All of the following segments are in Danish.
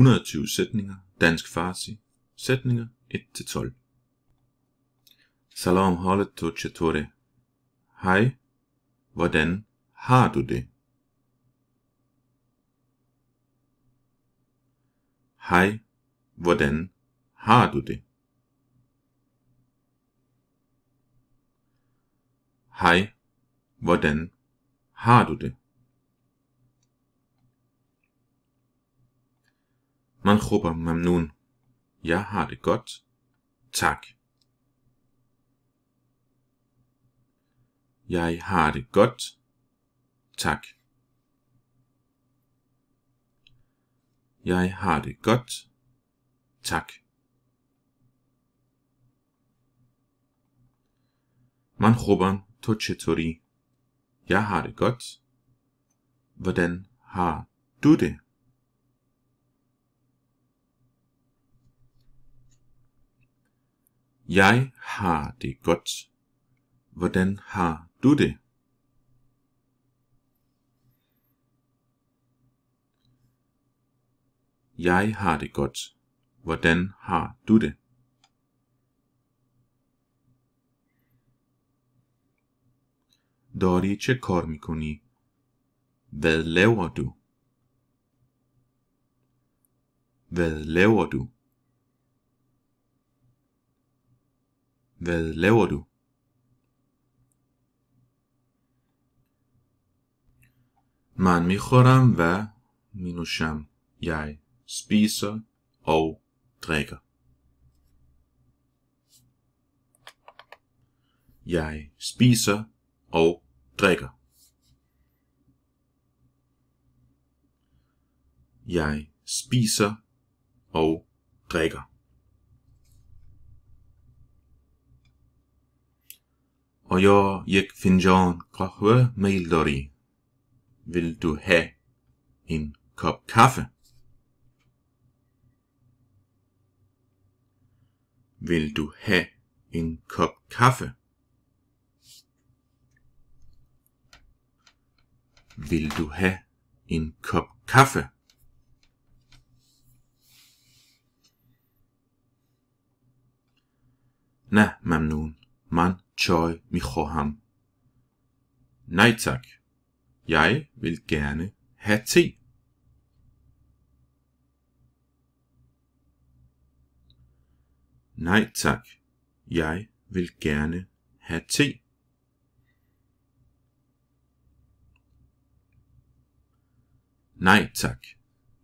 120 sætninger, dansk farsi, sætninger 1-12. Salam to chetore. Hej, hvordan har du det? Hej, hvordan har du det? Hej, hvordan har du det? Man råber Mamnun. Jeg har det godt. Tak. Jeg har det godt. Tak. Jeg har det godt. Tak. Man råber Tochetori, Jeg har det godt. Hvordan har du det? Jeg har det godt. Hvordan har du det? Jeg har det godt. Hvordan har du det? Dori Hvad کار du? Hvad laver du? Hvad laver du? Hvad laver du? Man mikhoram va minusham. Jeg spiser og drikker. Jeg spiser og drikker. Jeg spiser og drikker. آیا یک فنجان قهوه میل داری؟ Vil du have en kop kaffe? Vil du have en kop kaffe? Vil du have en kop kaffe? نعم ممنون tøj mi ham. Nej tak, jeg vil gerne have te. Nej tak, jeg vil gerne have te. Nej tak,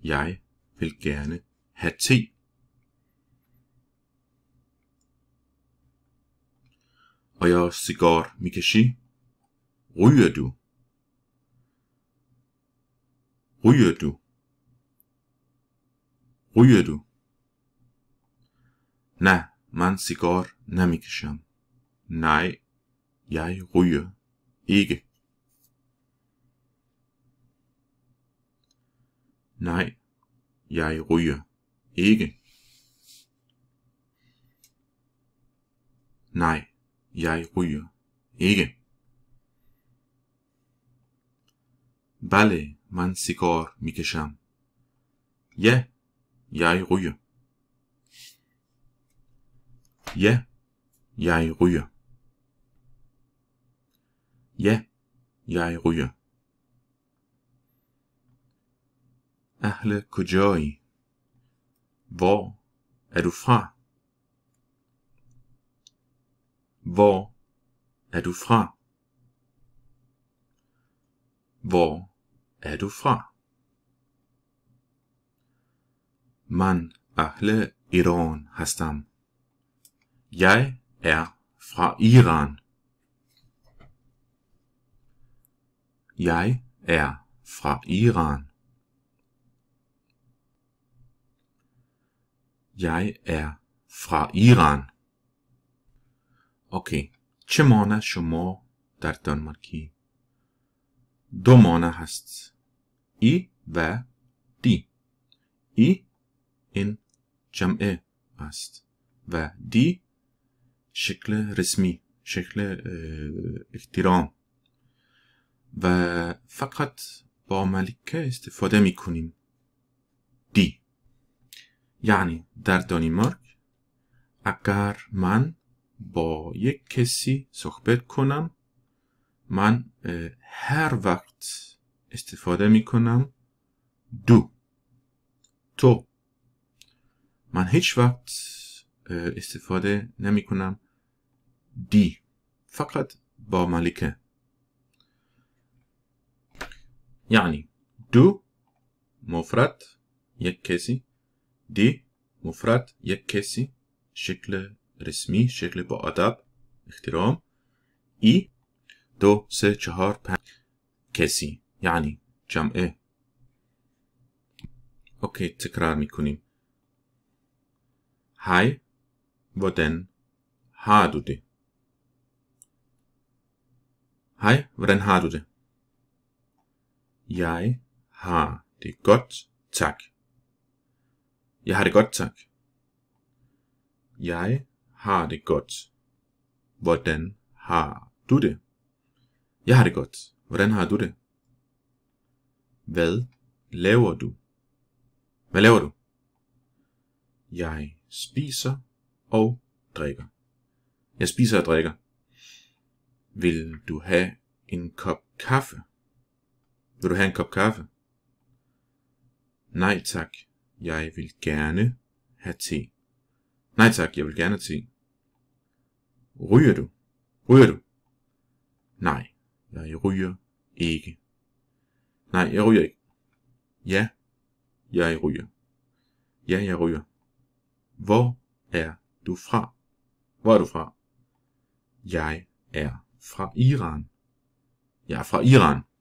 jeg vil gerne have te. آیا سیگار میکشی؟ روی دو روی دو روی دو نه من سیگار نمیکشم نه یا روی ایگه نه یا روی ایگه نه jeg بله من سیگار میکشم یه یای رویه یه یای یه اهل کجایی با فرا. Hvor er du fra? Hvor er du fra? Man ahle Iran hastam. Jeg er fra Iran. Jeg er fra Iran. Jeg er fra Iran. اوکی چه مانع شما در دانمارکی دو مانه هست ای و دی ای این جمعه است و دی شکل رسمی شکل احترام و فقط با ملکه استفاده می کنیم دی یعنی در دانیمارک اگر من با یک کسی صحبت کنم من هر وقت استفاده می کنم دو تو من هیچ وقت استفاده نمی کنم دی فقط با ملکه یعنی دو مفرد یک کسی دی مفرد یک کسی شکل رسمی شکل با ادب احترام ای دو سه چهار پنج کسی یعنی جمعه اوکی تکرار میکنیم های و دن ها دوده های و دن ها دوده یای ها دی گوت تک Jeg هر گوت تک یای har det godt. Hvordan har du det? Jeg har det godt. Hvordan har du det? Hvad laver du? Hvad laver du? Jeg spiser og drikker. Jeg spiser og drikker. Vil du have en kop kaffe? Vil du have en kop kaffe? Nej tak, jeg vil gerne have te. Nej tak, jeg vil gerne have te. Ryger du? Ryger du? Nej, jeg ryger ikke. Nej, jeg ryger ikke. Ja, jeg ryger. Ja, jeg ryger. Hvor er du fra? Hvor er du fra? Jeg er fra Iran. Jeg er fra Iran.